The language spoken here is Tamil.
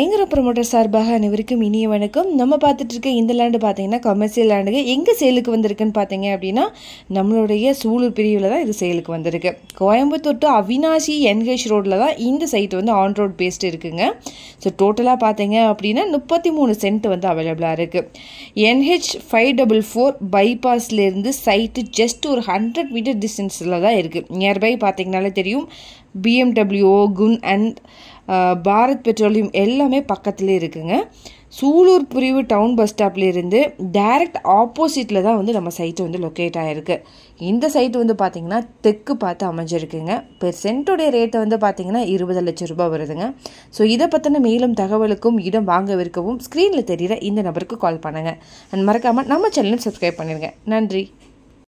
ஐங்கர ப்ரொமோட்டர் சார்பாக அனைவருக்கும் இனிய வணக்கம் நம்ம பார்த்துட்டு இருக்க இந்த லேண்டு பார்த்தீங்கன்னா கமர்ஷியல் லேண்டுக்கு எங்கே சேலுக்கு வந்திருக்குன்னு பார்த்தீங்க அப்படின்னா நம்மளுடைய சூலூர் பிரிவில் தான் இது சேலுக்கு வந்திருக்கு கோயம்புத்தூர் டு அவினாஷி என்ஹெச் ரோட்டில் தான் இந்த சைட் வந்து ஆன் ரோட் பேஸ்ட் இருக்குங்க ஸோ டோட்டலாக பார்த்தீங்க அப்படின்னா முப்பத்தி மூணு சென்ட் வந்து அவைலபிளாக இருக்குது என்ஹெச் ஃபைவ் டபுள் ஃபோர் பைபாஸ்லேருந்து சைட்டு ஜஸ்ட் ஒரு ஹண்ட்ரட் மீட்டர் டிஸ்டன்ஸில் தான் இருக்குது நியர்பை பார்த்தீங்கனாலே தெரியும் பிஎம்டபிள்யூ குன் அண்ட் பாரத் பெட்ரோலியம் எல்லாமே பக்கத்துலேயே இருக்குங்க சூலூர் பிரிவு டவுன் பஸ் ஸ்டாப்லேருந்து டைரக்ட் ஆப்போசிட்டில் தான் வந்து நம்ம சைட்டு வந்து லொக்கேட் ஆகிருக்கு இந்த சைட்டு வந்து பார்த்திங்கன்னா தெற்கு பார்த்து அமைஞ்சிருக்குங்க பெர் சென்ட்டுடைய ரேட்டை வந்து பார்த்திங்கன்னா இருபது லட்சம் ரூபாய் வருதுங்க ஸோ இதை பற்றின மேலும் தகவலுக்கும் இடம் வாங்க விற்கவும் ஸ்க்ரீனில் தெரிகிற இந்த நபருக்கு கால் பண்ணுங்கள் அண்ட் மறக்காமல் நம்ம சேனலும் சப்ஸ்கிரைப் பண்ணிடுங்க நன்றி